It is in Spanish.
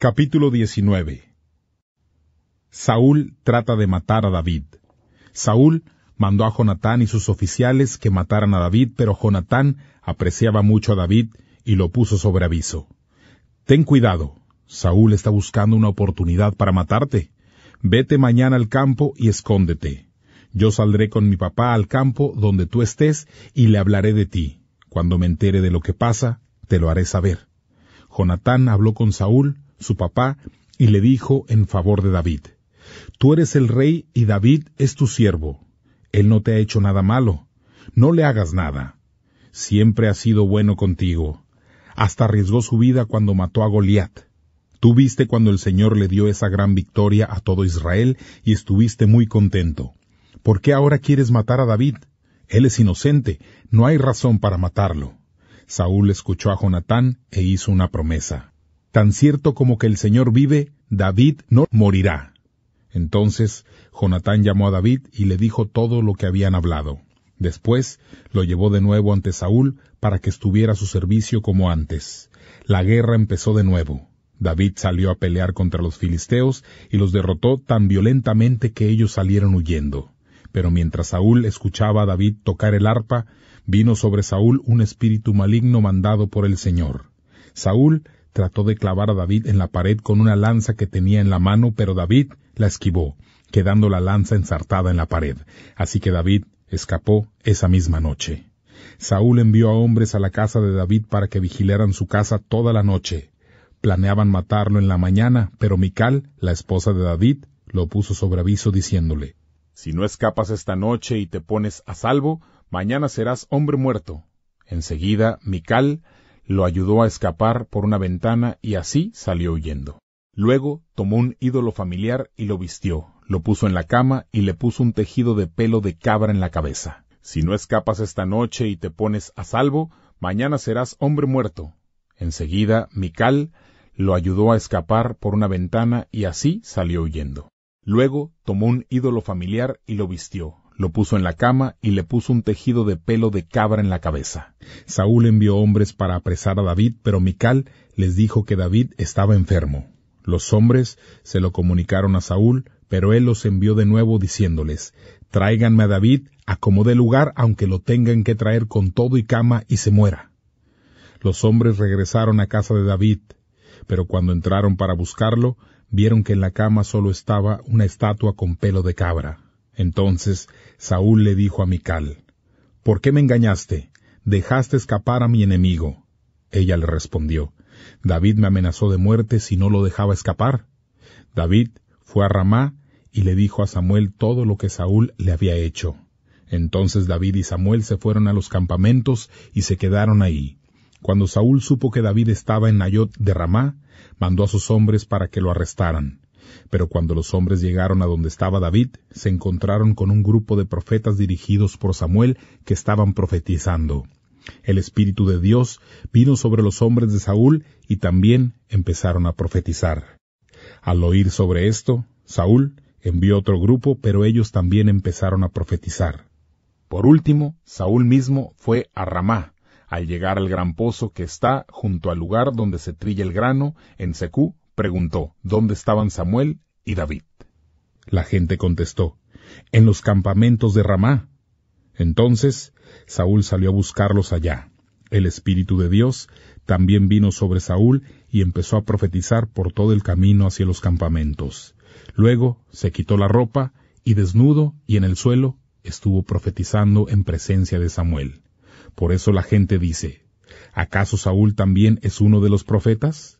Capítulo 19 Saúl trata de matar a David. Saúl mandó a Jonatán y sus oficiales que mataran a David, pero Jonatán apreciaba mucho a David y lo puso sobre aviso. Ten cuidado, Saúl está buscando una oportunidad para matarte. Vete mañana al campo y escóndete. Yo saldré con mi papá al campo donde tú estés y le hablaré de ti. Cuando me entere de lo que pasa, te lo haré saber. Jonatán habló con Saúl, su papá, y le dijo en favor de David, Tú eres el rey y David es tu siervo. Él no te ha hecho nada malo. No le hagas nada. Siempre ha sido bueno contigo. Hasta arriesgó su vida cuando mató a Goliat. Tú viste cuando el Señor le dio esa gran victoria a todo Israel y estuviste muy contento. ¿Por qué ahora quieres matar a David? Él es inocente, no hay razón para matarlo. Saúl escuchó a Jonatán e hizo una promesa. Tan cierto como que el Señor vive, David no morirá. Entonces Jonatán llamó a David y le dijo todo lo que habían hablado. Después lo llevó de nuevo ante Saúl para que estuviera a su servicio como antes. La guerra empezó de nuevo. David salió a pelear contra los filisteos y los derrotó tan violentamente que ellos salieron huyendo. Pero mientras Saúl escuchaba a David tocar el arpa, vino sobre Saúl un espíritu maligno mandado por el Señor. Saúl trató de clavar a David en la pared con una lanza que tenía en la mano, pero David la esquivó, quedando la lanza ensartada en la pared. Así que David escapó esa misma noche. Saúl envió a hombres a la casa de David para que vigilaran su casa toda la noche. Planeaban matarlo en la mañana, pero Mical, la esposa de David, lo puso sobre aviso diciéndole, Si no escapas esta noche y te pones a salvo, mañana serás hombre muerto. Enseguida, Mical lo ayudó a escapar por una ventana y así salió huyendo. Luego tomó un ídolo familiar y lo vistió, lo puso en la cama y le puso un tejido de pelo de cabra en la cabeza. Si no escapas esta noche y te pones a salvo, mañana serás hombre muerto. Enseguida, Mical lo ayudó a escapar por una ventana y así salió huyendo. Luego tomó un ídolo familiar y lo vistió, lo puso en la cama y le puso un tejido de pelo de cabra en la cabeza. Saúl envió hombres para apresar a David, pero Mical les dijo que David estaba enfermo. Los hombres se lo comunicaron a Saúl, pero él los envió de nuevo diciéndoles, Tráiganme a David, acomodé lugar, aunque lo tengan que traer con todo y cama y se muera. Los hombres regresaron a casa de David, pero cuando entraron para buscarlo, vieron que en la cama solo estaba una estatua con pelo de cabra. Entonces Saúl le dijo a Mical, ¿Por qué me engañaste? Dejaste escapar a mi enemigo. Ella le respondió, David me amenazó de muerte si no lo dejaba escapar. David fue a Ramá y le dijo a Samuel todo lo que Saúl le había hecho. Entonces David y Samuel se fueron a los campamentos y se quedaron ahí. Cuando Saúl supo que David estaba en Nayot de Ramá, mandó a sus hombres para que lo arrestaran. Pero cuando los hombres llegaron a donde estaba David, se encontraron con un grupo de profetas dirigidos por Samuel que estaban profetizando. El Espíritu de Dios vino sobre los hombres de Saúl y también empezaron a profetizar. Al oír sobre esto, Saúl envió otro grupo, pero ellos también empezaron a profetizar. Por último, Saúl mismo fue a Ramá, al llegar al gran pozo que está junto al lugar donde se trilla el grano en Secú, preguntó dónde estaban Samuel y David. La gente contestó, en los campamentos de Ramá. Entonces Saúl salió a buscarlos allá. El Espíritu de Dios también vino sobre Saúl y empezó a profetizar por todo el camino hacia los campamentos. Luego se quitó la ropa y desnudo y en el suelo estuvo profetizando en presencia de Samuel. Por eso la gente dice, ¿acaso Saúl también es uno de los profetas?